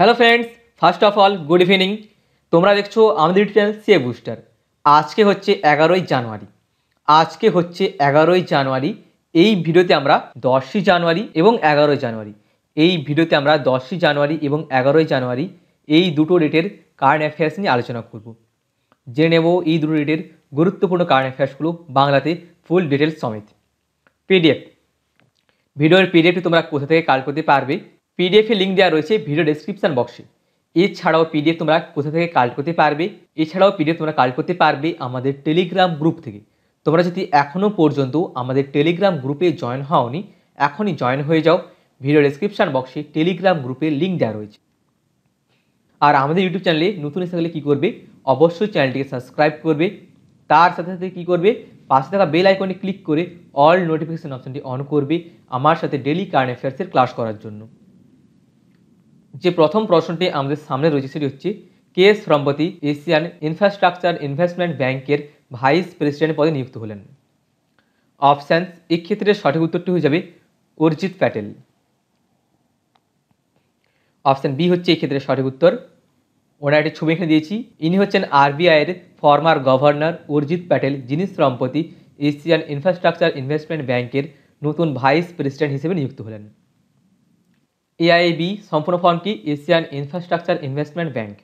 hello friends first of all good evening তোমরা দেখছো আমাদের চ্যানেল সি বুস্টার আজকে হচ্ছে এগারোই জানুয়ারি আজকে হচ্ছে এগারোই জানুয়ারি এই ভিডিওতে আমরা দশই জানুয়ারি এবং এগারোই জানুয়ারি এই ভিডিওতে আমরা দশই জানুয়ারি এবং এগারোই জানুয়ারি এই দুটো ডেটের কারেন্ট অ্যাফেয়ার্স নিয়ে আলোচনা করব জেনে নেব এই দুটো ডেটের গুরুত্বপূর্ণ কারেন্ট অ্যাফেয়ার্সগুলো বাংলাতে ফুল ডিটেলস সমেত পিডিএফ ভিডিওর পিডিএফটি তোমরা কোথা থেকে কাল করতে পারবে পিডিএফের লিঙ্ক দেওয়া রয়েছে ভিডিও ডিসক্রিপশান বক্সে এছাড়াও পিডিএফ তোমরা কোথা থেকে কাল্ট করতে পারবে এছাড়াও পিডিএফ তোমরা কাল্ট করতে পারবে আমাদের টেলিগ্রাম গ্রুপ থেকে তোমরা যদি এখনও পর্যন্ত আমাদের টেলিগ্রাম গ্রুপে জয়েন হওনি এখনই জয়েন হয়ে যাও ভিডিও ডিসক্রিপশান বক্সে টেলিগ্রাম গ্রুপের লিঙ্ক দেওয়া রয়েছে আর আমাদের ইউটিউব চ্যানেলে নতুন এসে থাকলে কী করবে অবশ্যই চ্যানেলটিকে সাবস্ক্রাইব করবে তার সাথে সাথে কী করবে পাশে থাকা বেল আইকনে ক্লিক করে অল নোটিফিকেশান অপশানটি অন করবে আমার সাথে ডেলি কারেন্ট অ্যাফেয়ার্সের ক্লাস করার জন্য যে প্রথম প্রশ্নটি আমাদের সামনে রয়েছে সেটি হচ্ছে কে এস সম্পতি এশিয়ান ইনফ্রাস্ট্রাকচার ইনভেস্টমেন্ট ব্যাংকের ভাইস প্রেসিডেন্ট পদে নিযুক্ত হলেন অপশানস এক্ষেত্রে সঠিক উত্তরটি হয়ে যাবে অর্জিত প্যাটেল অপশান বি হচ্ছে এক্ষেত্রে সঠিক উত্তর ওনার একটি ছবি এখানে দিয়েছি ইনি হচ্ছেন আরবিআইয়ের ফর্মার গভর্নর অর্জিত প্যাটেল যিনি সম্প্রতি এশিয়ান ইনফ্রাস্ট্রাকচার ইনভেস্টমেন্ট ব্যাংকের নতুন ভাইস প্রেসিডেন্ট হিসেবে নিযুক্ত হলেন এআইবি সম্পূর্ণ ফর্ম কি Asian infrastructure investment bank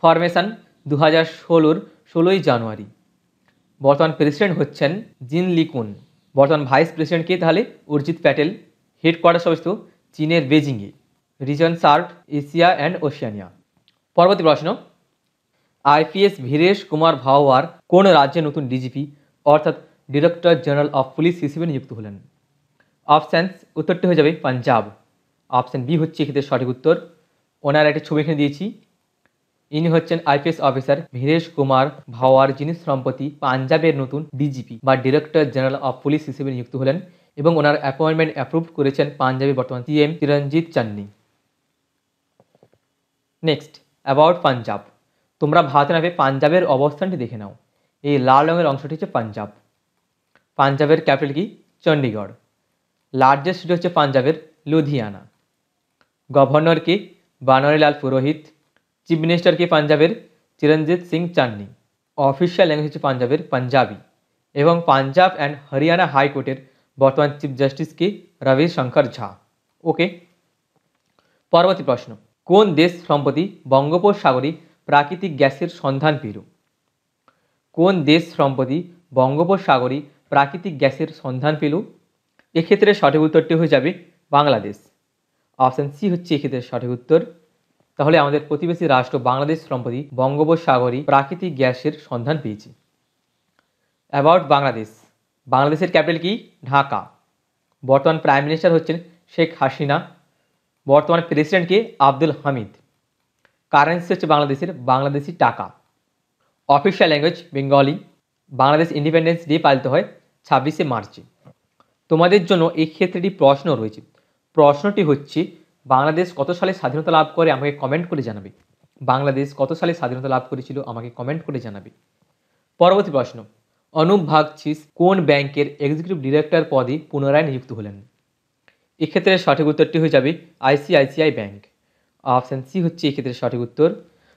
formation দু হাজার ষোলোর ষোলোই জানুয়ারি বর্তমান প্রেসিডেন্ট হচ্ছেন জিন লিকুন বর্তমান ভাইস প্রেসিডেন্ট কে তাহলে অরিজিৎ প্যাটেল হেডকোয়ার্টার অবস্থিত চীনের বেজিংয়ে region served Asia and Oceania পরবর্তী প্রশ্ন আইপিএস ভিরেশ কুমার ভাওয়ার কোন রাজ্যে নতুন ডিজিপি অর্থাৎ ডিরেক্টর জেনারেল অফ পুলিশ হিসেবে নিযুক্ত হলেন অপশানস উত্তরটি হয়ে যাবে পাঞ্জাব অপশান বি হচ্ছে এক্ষেত্রে সঠিক উত্তর ওনার একটা ছবি এখানে দিয়েছি ইনি হচ্ছেন আইপিএস অফিসার ভীরেশ কুমার ভাওয়ার যিনি সম্প্রতি পাঞ্জাবের নতুন ডিজিপি বা ডিরেক্টর জেনারেল অফ পুলিশ হিসেবে নিযুক্ত হলেন এবং ওনার অ্যাপয়েন্টমেন্ট অ্যাপ্রুভ করেছেন পাঞ্জাবের বর্তমান CM Charanjit Channi next about Punjab তোমরা ভারতের নামে পাঞ্জাবের অবস্থানটি দেখে নাও এই লাল রঙের অংশটি হচ্ছে পাঞ্জাব পাঞ্জাবের ক্যাপিটাল কি চণ্ডীগড় লার্জেস্ট সিটি হচ্ছে পাঞ্জাবের লুধিয়ানা গভর্নর কে বানরিলাল পুরোহিত চিফ মিনিস্টার কে পাঞ্জাবের চিরঞ্জিত সিং চান্নি অফিসিয়াল ল্যাঙ্গুয়েজ হচ্ছে পাঞ্জাবের পাঞ্জাবি এবং পাঞ্জাব অ্যান্ড হরিয়ানা হাইকোর্টের বর্তমান চিফ জাস্টিস কে শঙ্কর ঝা ওকে পরবর্তী প্রশ্ন কোন দেশ সম্প্রতি বঙ্গোপসাগরে প্রাকৃতিক গ্যাসের সন্ধান পেল কোন দেশ সম্প্রতি বঙ্গোপসাগরে প্রাকৃতিক গ্যাসের সন্ধান পেল এক্ষেত্রে সঠিক উত্তরটি হয়ে যাবে বাংলাদেশ অপশান সি হচ্ছে এক্ষেত্রে সঠিক উত্তর তাহলে আমাদের প্রতিবেশী রাষ্ট্র বাংলাদেশ সম্প্রতি বঙ্গোপসাগরী প্রাকৃতিক গ্যাসের সন্ধান পেয়েছে অ্যাবাউট বাংলাদেশ বাংলাদেশের ক্যাপিটাল কি ঢাকা বর্তমান প্রাইম মিনিস্টার হচ্ছেন শেখ হাসিনা বর্তমান প্রেসিডেন্ট কে আব্দুল হামিদ কারেন্সি হচ্ছে বাংলাদেশের Bangladeshi taka official language Bengali Bangladesh independence day পালিত হয় ছাব্বিশে মার্চে তোমাদের জন্য এই ক্ষেত্রেটি প্রশ্ন রয়েছে প্রশ্নটি হচ্ছে বাংলাদেশ কত সালে স্বাধীনতা লাভ করে আমাকে কমেন্ট করে জানাবে বাংলাদেশ কত সালে স্বাধীনতা লাভ করেছিল আমাকে কমেন্ট করে জানাবে পরবর্তী প্রশ্ন অনুপ ভাগচিস কোন ব্যাংকের এক্সিকিউটিভ ডিরেক্টর পদে পুনরায় নিযুক্ত হলেন এক্ষেত্রে সঠিক উত্তরটি হয়ে যাবে আইসিআইসিআই ব্যাংক অপশান সি হচ্ছে এক্ষেত্রে সঠিক উত্তর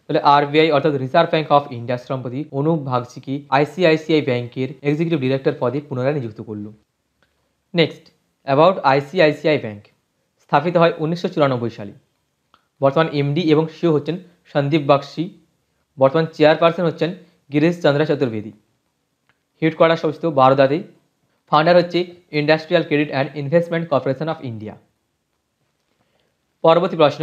তাহলে আরবিআই অর্থাৎ রিজার্ভ ব্যাঙ্ক অফ ইন্ডিয়া শ্রমপতি অনুপ ভাগচিকে আইসিআইসিআই ব্যাংকের এক্সিকিউটিভ ডিরেক্টর পদে পুনরায় নিযুক্ত করল নেক্সট অ্যাবাউট আইসিআইসিআই ব্যাংক স্থাপিত হয় উনিশশো সালে বর্তমান এমডি এবং সিও হচ্ছেন সন্দীপ বাগসি বর্তমান চেয়ারপারসন হচ্ছেন গিরিশ চন্দ্র চতুর্বেদী করা সমস্ত বারোদাতে ফাউন্ডার হচ্ছে industrial credit and investment corporation of India পরবর্তী প্রশ্ন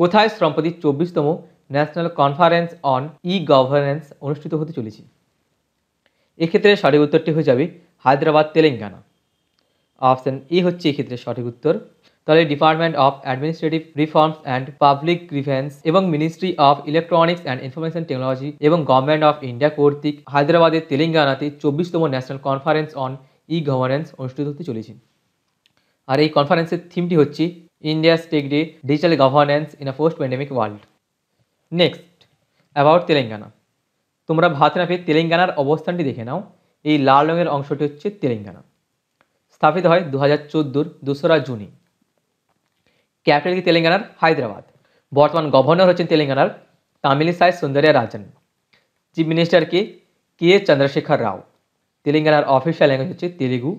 কোথায় সম্প্রতি চব্বিশতম national conference on e governance অনুষ্ঠিত হতে চলেছে এক্ষেত্রে সঠিক উত্তরটি হয়ে যাবে হায়দ্রাবাদ তেলেঙ্গানা অপশান এ হচ্ছে এক্ষেত্রে সঠিক উত্তর তাহলে department of administrative reforms and public grievance এবং ministry of electronics and information technology এবং গভর্নমেন্ট অফ ইন্ডিয়া কর্তৃক হায়দ্রাবাদের তেলেঙ্গানাতে চব্বিশতম national conference on e governance অনুষ্ঠিত হতে চলেছে আর এই কনফারেন্সের থিমটি হচ্ছে India tech day digital governance in a post pandemic world next about Telangana তোমরা ভাত না পেয়ে তেলেঙ্গানার অবস্থানটি দেখে নাও এই লাল রঙের অংশটি হচ্ছে তেলেঙ্গানা স্থাপিত হয় দু হাজার চোদ্দোর দোসরা জুনে ক্যাপিটাল কি তেলেঙ্গানার হায়দ্রাবাদ বর্তমান গভর্নর হচ্ছেন তেলেঙ্গানার Tamilisai Soundararajan chief minister কে কে চন্দ্রশেখর রাও তেলেঙ্গানার অফিসিয়াল ল্যাঙ্গুয়েজ হচ্ছে তেলেগু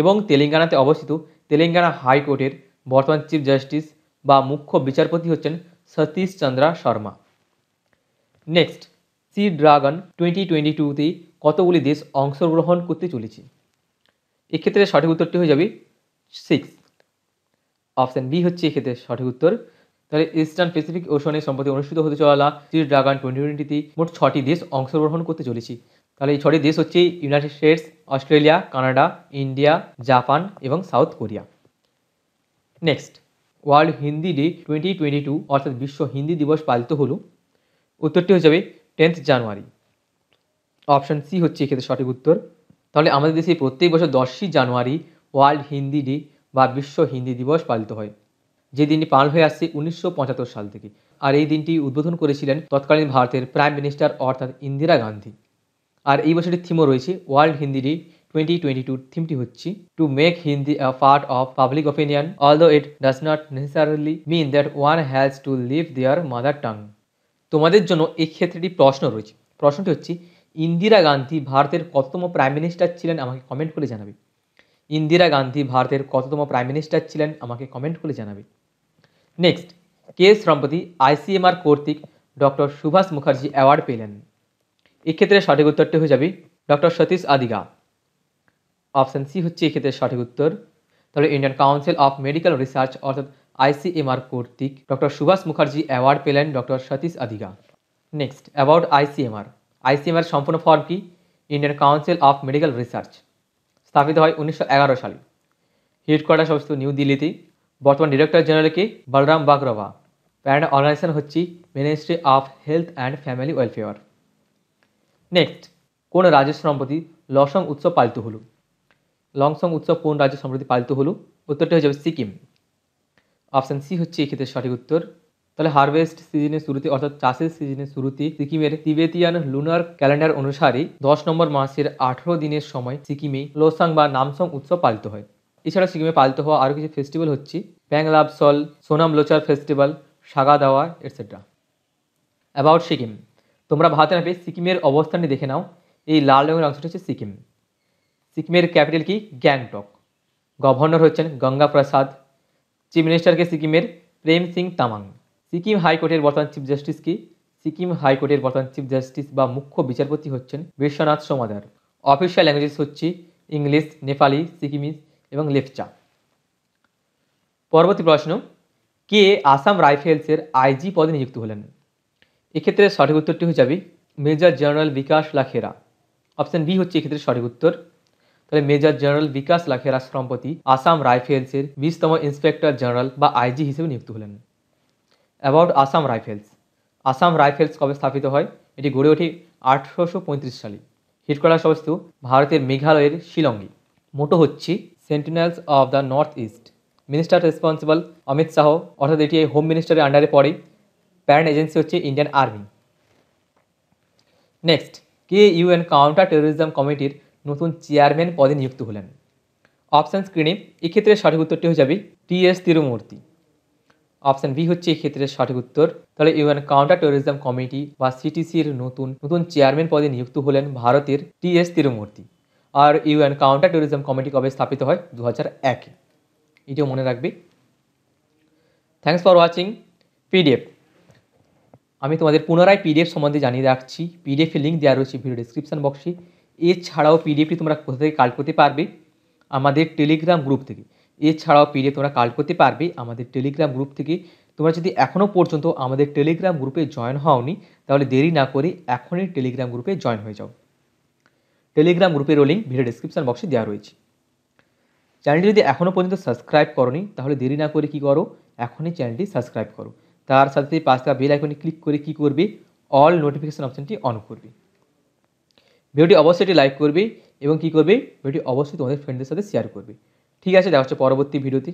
এবং তেলেঙ্গানাতে অবস্থিত তেলেঙ্গানা হাইকোর্টের বর্তমান চিফ জাস্টিস বা মুখ্য বিচারপতি হচ্ছেন Satish Chandra Sharma next sea dragon twenty twenty টুতে কতগুলি দেশ অংশগ্রহণ করতে চলেছে এক্ষেত্রে সঠিক উত্তরটি হয়ে যাবে সিক্স অপশান বি হচ্ছে এক্ষেত্রে সঠিক উত্তর তাহলে ইস্টার্ন প্যাসিফিক ওশনে সম্প্রতি অনুষ্ঠিত হতে চলা টি ড্রাগন টোয়েন্টি টোয়েন্টিতে মোট ছটি দেশ অংশগ্রহণ করতে চলেছি তাহলে এই ছটি দেশ হচ্ছে united states Australia Canada India Japan এবং south Korea next world Hindi day twenty twenty two অর্থাৎ বিশ্ব হিন্দি দিবস পালিত হলো উত্তরটি হয়ে যাবে টেন্থ জানুয়ারি অপশান সি হচ্ছে এক্ষেত্রে সঠিক উত্তর তাহলে আমাদের দেশে প্রত্যেক বছর দশই জানুয়ারি ওয়ার্ল্ড হিন্দি ডে বা বিশ্ব হিন্দি দিবস পালিত হয় যে দিনটি পাল হয়ে আসছে উনিশশো সাল থেকে আর এই দিনটি উদ্বোধন করেছিলেন তৎকালীন ভারতের প্রাইম মিনিস্টার অর্থাৎ ইন্দিরা গান্ধী আর এই বছরের থিমও রয়েছে world Hindi day twenty twenty two থিমটি হচ্ছে to make Hindi a part of public opinion though it does not necessarily mean that one has to leave their mother tongue তোমাদের জন্য এই ক্ষেত্রেটি প্রশ্ন রয়েছে প্রশ্নটি হচ্ছে ইন্দিরা গান্ধী ভারতের কততম প্রাইম মিনিস্টার ছিলেন আমাকে কমেন্ট করে জানাবে ইন্দিরা গান্ধী ভারতের কততম প্রাইম মিনিস্টার ছিলেন আমাকে কমেন্ট করে জানাবে নেক্সট কে সম্প্রতি আইসিএমআর কর্তৃক ডক্টর সুভাষ মুখার্জি অ্যাওয়ার্ড পেলেন এক্ষেত্রে সঠিক উত্তরটি হয়ে যাবে doctor Satish Adiga option C হচ্ছে এক্ষেত্রে সঠিক উত্তর তাহলে Indian council of medical research অর্থাৎ আইসিএমআর কর্তৃক ডক্টর সুভাষ মুখার্জি অ্যাওয়ার্ড পেলেন doctor Satish Adiga next about ICMR ICMR সম্পূর্ণ ফর্ম কি Indian council of medical research স্থাপিত হয় উনিশশো সালে হেডকোয়ার্টার অবস্থিত নিউ দিল্লিতে বর্তমান ডিরেক্টর জেনারেল কে বলরাম বাগরভা প্যারেন্ট অর্গানাইজেশন হচ্ছে ministry of health and family welfare next কোন রাজ্যের সম্প্রতি লসং উৎসব পালিত হল লংসং উৎসব কোন রাজ্য সম্প্রতি পালিত হল উত্তরটি হয়ে যাবে সিকিম অপশান সি হচ্ছে এক্ষেত্রে সঠিক উত্তর তাহলে হারভেস্ট সিজনের শুরুতে অর্থাৎ চাষের সিজনের শুরুতে সিকিমের তিবেতিয়ান লুনার ক্যালেন্ডার অনুসারে দশ নম্বর মাসের আঠেরো দিনের সময় সিকিমে লোসাং বা নামসং উৎসব পালিত হয় এছাড়া সিকিমে পালিত হওয়া আরও কিছু ফেস্টিভ্যাল হচ্ছে ব্যাংলাবসল Sonam Lochar festival Saga Dawa etcetera about Sikkim তোমরা ভারতে নামে সিকিমের অবস্থানটি দেখে নাও এই লাল রঙের অংশটি হচ্ছে সিকিম সিকিমের ক্যাপিটাল কি গ্যাংটক গভর্নর হচ্ছেন গঙ্গা প্রসাদ চিফ মিনিস্টারকে সিকিমের প্রেম সিং তামাং সিকিম হাইকোর্টের বর্তমান চিফ জাস্টিস কি সিকিম হাইকোর্টের বর্তমান চিফ জাস্টিস বা মুখ্য বিচারপতি হচ্ছেন বিশ্বনাথ সমাদার অফিসিয়াল ল্যাঙ্গুয়েজেস হচ্ছে ইংলিশ নেপালি সিকিমিজ এবং লেপচা পরবর্তী প্রশ্ন কে আসাম রাইফেলসের আইজি পদে নিযুক্ত হলেন এক্ষেত্রে সঠিক উত্তরটি হয়ে যাবে major general Vikas Lakhera option B হচ্ছে এক্ষেত্রে সঠিক উত্তর তাহলে মেজর জেনারেল বিকাশ লাখেরা সম্প্রতি আসাম রাইফেলসের বিশতম ইন্সপেক্টর জেনারেল বা আইজি হিসেবে নিযুক্ত হলেন about Assam rifles Assam rifles কবে স্থাপিত হয় এটি গড়ে ওঠে আঠেরোশো পঁয়ত্রিশ সালে হিটকলা সবস্তু ভারতের মেঘালয়ের শিলংয়ে মোটো হচ্ছে sentinels of the north east minister responsible Amit Shah অর্থাৎ এটি হোম মিনিস্টারের আন্ডারে পড়ে প্যারেন্ট এজেন্সি হচ্ছে ইন্ডিয়ান আর্মি নেক্সট কে ইউএন কাউন্টার টেরোরিজম কমিটির নতুন চেয়ারম্যান পদে নিযুক্ত হলেন অপশান স্ক্রিনে এক্ষেত্রে সঠিক উত্তরটি হয়ে যাবে T S Tirumurti option B হচ্ছে এক্ষেত্রে সঠিক উত্তর তাহলে ইউএন কাউন্টার ট্যুরিজম কমিটি বা সিটিসির নতুন নতুন চেয়ারম্যান পদে নিযুক্ত হলেন ভারতের টি এস তিরুমূর্তি আর ইউএন কাউন্টার ট্যুরিজম কমিটি কবে স্থাপিত হয় দু হাজার একে এটিও মনে রাখবে থ্যাংকস ফর ওয়াচিং পিডিএফ আমি তোমাদের পুনরায় পিডিএফ সম্বন্ধে জানিয়ে রাখছি পিডিএফের লিঙ্ক দেওয়া রয়েছে ভিডিও ডিসক্রিপশন বক্সে এছাড়াও পিডিএফটি তোমরা কোথা থেকে কাল করতে পারবে আমাদের টেলিগ্রাম গ্রুপ থেকে এছাড়াও পিডিএফ তোমরা কালেক্ট করতে পারবে আমাদের টেলিগ্রাম গ্রুপ থেকে তোমরা যদি এখনও পর্যন্ত আমাদের টেলিগ্রাম গ্রুপে জয়েন হওনি তাহলে দেরি না করে এখনই টেলিগ্রাম গ্রুপে জয়েন হয়ে যাও টেলিগ্রাম গ্রুপেরও লিঙ্ক ভিডিও ডিসক্রিপশান বক্সে দেওয়া রয়েছে চ্যানেলটি যদি এখনও পর্যন্ত সাবস্ক্রাইব করনি তাহলে দেরি না করে কি করো এখনই চ্যানেলটি সাবস্ক্রাইব করো তার সাথে পাঁচটা বেল আইকনে ক্লিক করে কি করবে অল নোটিফিকেশান অপশানটি অন করবে ভিডিওটি অবশ্যই লাইক করবে এবং কি করবে ভিডিওটি অবশ্যই তোমাদের ফ্রেন্ডদের সাথে শেয়ার করবে ঠিক আছে দেখা হচ্ছে পরবর্তী ভিডিওতে